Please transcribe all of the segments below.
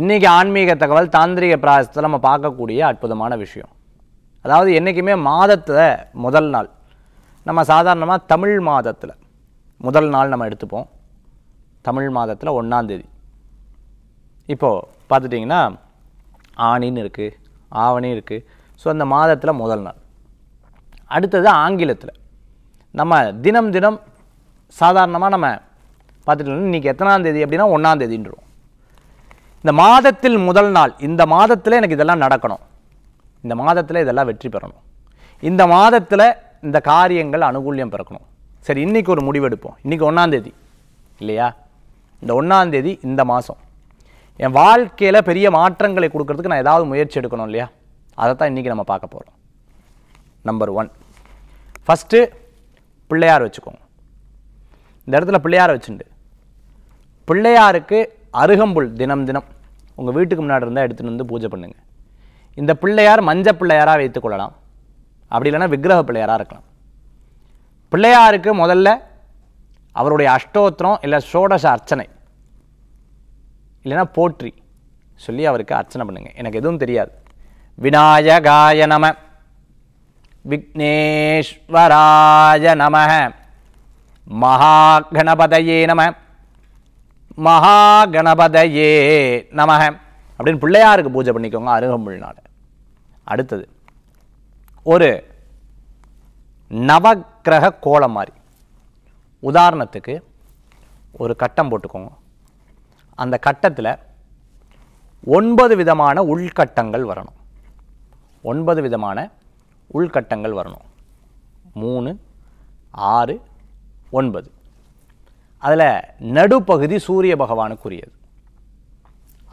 இன்றைக்கி ஆன்மீக தகவல் தாந்திரிக பிராயசத்தில் நம்ம பார்க்கக்கூடிய அற்புதமான விஷயம் அதாவது என்றைக்குமே மாதத்தில் முதல் நாள் நம்ம சாதாரணமாக தமிழ் மாதத்தில் முதல் நாள் நம்ம எடுத்துப்போம் தமிழ் மாதத்தில் ஒன்றாந்தேதி இப்போது பார்த்துட்டிங்கன்னா ஆணின்னு இருக்குது ஆவணி இருக்குது ஸோ அந்த மாதத்தில் முதல் நாள் அடுத்தது ஆங்கிலத்தில் நம்ம தினம் தினம் சாதாரணமாக நம்ம பார்த்துட்டோம்னா இன்றைக்கி எத்தனாந்தேதி அப்படின்னா ஒன்றாந்தேதின்றோம் இந்த மாதத்தில் முதல் நாள் இந்த மாதத்தில் எனக்கு இதெல்லாம் நடக்கணும் இந்த மாதத்தில் இதெல்லாம் வெற்றி பெறணும் இந்த மாதத்தில் இந்த காரியங்கள் அனுகூல்யம் பிறக்கணும் சரி இன்றைக்கி ஒரு முடிவெடுப்போம் இன்றைக்கி ஒன்றாந்தேதி இல்லையா இந்த ஒன்றாந்தேதி இந்த மாதம் என் வாழ்க்கையில் பெரிய மாற்றங்களை கொடுக்கறதுக்கு நான் ஏதாவது முயற்சி எடுக்கணும் இல்லையா அதை தான் இன்றைக்கி நம்ம பார்க்க போகிறோம் நம்பர் ஒன் ஃபஸ்ட்டு பிள்ளையார் வச்சுக்கோங்க இந்த இடத்துல பிள்ளையார் வச்சுண்டு பிள்ளையாருக்கு அருகம்புல் தினம் தினம் உங்கள் வீட்டுக்கு முன்னாடி இருந்தால் எடுத்துகிட்டு வந்து பூஜை பண்ணுங்கள் இந்த பிள்ளையார் மஞ்ச பிள்ளையாராக வைத்துக்கொள்ளலாம் அப்படி இல்லைன்னா விக்கிரக பிள்ளையாராக இருக்கலாம் பிள்ளையாருக்கு முதல்ல அவருடைய அஷ்டோத்திரம் இல்லை சோடச அர்ச்சனை இல்லைன்னா போற்றி சொல்லி அவருக்கு அர்ச்சனை பண்ணுங்கள் எனக்கு எதுவும் தெரியாது விநாயகாய நம விக்னேஸ்வராய நம மகாகணபதையே நம மகா கணபதையே நமக அப்படின்னு பிள்ளையாருக்கு பூஜை பண்ணிக்கோங்க அருகம்புல்நாடு அடுத்தது ஒரு நவக்கிரக கோலம் மாதிரி உதாரணத்துக்கு ஒரு கட்டம் போட்டுக்கோங்க அந்த கட்டத்தில் ஒன்பது விதமான உள்கட்டங்கள் வரணும் ஒன்பது விதமான உள்கட்டங்கள் வரணும் மூணு ஆறு ஒன்பது அதில் நடுப்பகுதி சூரிய பகவானுக்குரியது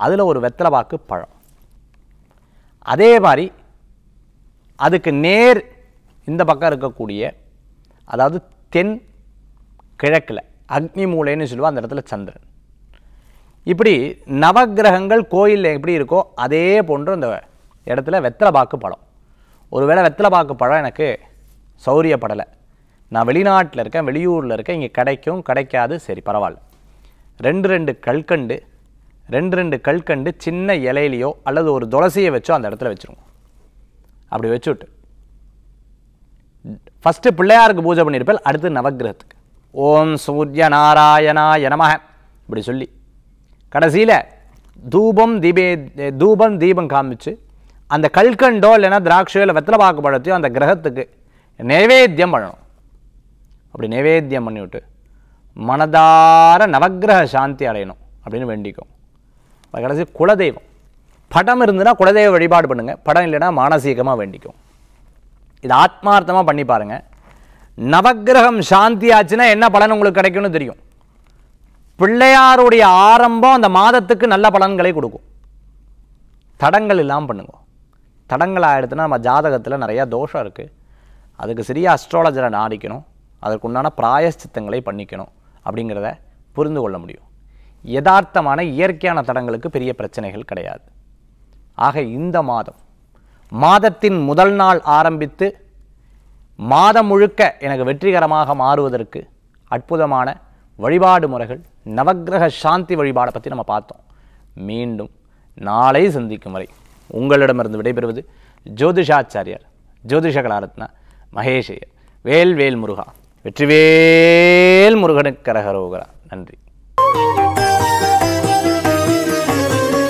அதில் ஒரு வெத்தலைவாக்கு பழம் அதே மாதிரி அதுக்கு நேர் இந்த பக்கம் இருக்கக்கூடிய அதாவது தென் கிழக்கில் அக்னி மூலைன்னு சொல்லுவோம் அந்த இடத்துல சந்திரன் இப்படி நவகிரகங்கள் கோயிலில் எப்படி இருக்கோ அதே போன்று அந்த இடத்துல வெத்தலை பாக்கு பழம் ஒருவேளை வெத்தலை பாக்கு பழம் எனக்கு சௌரியப்படலை நான் வெளிநாட்டில் இருக்கேன் வெளியூரில் இருக்கேன் இங்கே கிடைக்கும் கிடைக்காது சரி பரவாயில்ல ரெண்டு ரெண்டு கல்கண்டு ரெண்டு ரெண்டு கல்கண்டு சின்ன இலையிலையோ அல்லது ஒரு துளசியை வச்சோ அந்த இடத்துல வச்சுருவோம் அப்படி வச்சுவிட்டு ஃபஸ்ட்டு பிள்ளையாருக்கு பூஜை பண்ணியிருப்பேன் அடுத்து நவகிரகத்துக்கு ஓம் சூரிய நாராயணா எனமக இப்படி சொல்லி கடைசியில் தூபம் தீபே தூபம் தீபம் காமிச்சு அந்த கல்கண்டோ இல்லைன்னா திராட்சையோ இல்லை வெத்தலை பாக்கு பழத்தையோ அந்த கிரகத்துக்கு நைவேத்தியம் பண்ணணும் அப்படி நைவேத்தியம் பண்ணிவிட்டு மனதார நவகிரக சாந்தி அடையணும் அப்படின்னு வேண்டிக்கும் கடைசி குலதெய்வம் படம் இருந்ததுன்னா குலதெய்வ வழிபாடு பண்ணுங்கள் படம் இல்லைன்னா மானசீகமாக வேண்டிக்கும் இது ஆத்மார்த்தமாக பண்ணி பாருங்கள் நவகிரகம் சாந்தி ஆச்சுன்னா என்ன பலன் உங்களுக்கு கிடைக்கும்னு தெரியும் பிள்ளையாருடைய ஆரம்பம் அந்த மாதத்துக்கு நல்ல பலன்களை கொடுக்கும் தடங்கள் இல்லாமல் பண்ணுங்க தடங்கள் ஆகிடுதுன்னா நம்ம ஜாதகத்தில் நிறையா தோஷம் இருக்குது அதுக்கு சரியாக அஸ்ட்ராலஜரை நாடிக்கணும் அதற்குண்டான பிராயசித்தங்களை பண்ணிக்கணும் அப்படிங்கிறத புரிந்து கொள்ள முடியும் யதார்த்தமான இயற்கையான தடங்களுக்கு பெரிய பிரச்சனைகள் கிடையாது ஆக இந்த மாதம் மாதத்தின் முதல் நாள் ஆரம்பித்து மாதம் முழுக்க எனக்கு வெற்றிகரமாக மாறுவதற்கு அற்புதமான வழிபாடு முறைகள் நவகிரக சாந்தி வழிபாடை பற்றி நம்ம பார்த்தோம் மீண்டும் நாளை சந்திக்கும் வரை உங்களிடமிருந்து விடைபெறுவது ஜோதிஷாச்சாரியர் ஜோதிஷ கலாரத்ன மகேஷையர் வேல் வேல் முருகா வெற்றிவேல் முருகனுக்கு கரகரோகரா நன்றி